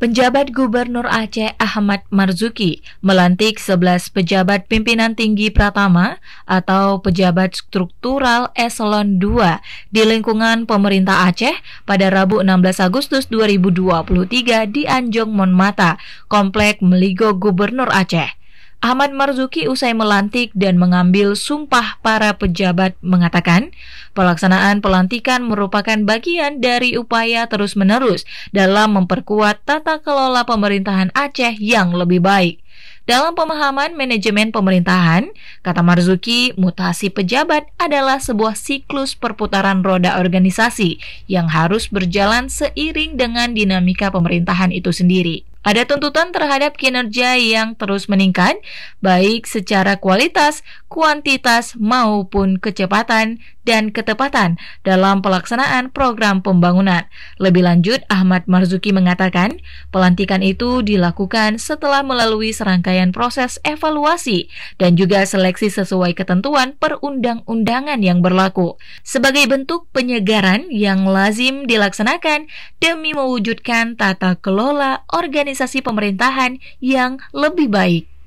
Penjabat Gubernur Aceh Ahmad Marzuki melantik 11 pejabat pimpinan tinggi Pratama atau pejabat struktural eselon 2 di lingkungan pemerintah Aceh pada Rabu 16 Agustus 2023 di Anjong Monmata, Komplek Meligo Gubernur Aceh. Ahmad Marzuki usai melantik dan mengambil sumpah para pejabat mengatakan, pelaksanaan pelantikan merupakan bagian dari upaya terus-menerus dalam memperkuat tata kelola pemerintahan Aceh yang lebih baik. Dalam pemahaman manajemen pemerintahan, kata Marzuki, mutasi pejabat adalah sebuah siklus perputaran roda organisasi yang harus berjalan seiring dengan dinamika pemerintahan itu sendiri. Ada tuntutan terhadap kinerja yang terus meningkat, baik secara kualitas, kuantitas, maupun kecepatan dan ketepatan dalam pelaksanaan program pembangunan. Lebih lanjut, Ahmad Marzuki mengatakan pelantikan itu dilakukan setelah melalui serangkaian proses evaluasi dan juga seleksi sesuai ketentuan perundang-undangan yang berlaku sebagai bentuk penyegaran yang lazim dilaksanakan demi mewujudkan tata kelola organisasi pemerintahan yang lebih baik.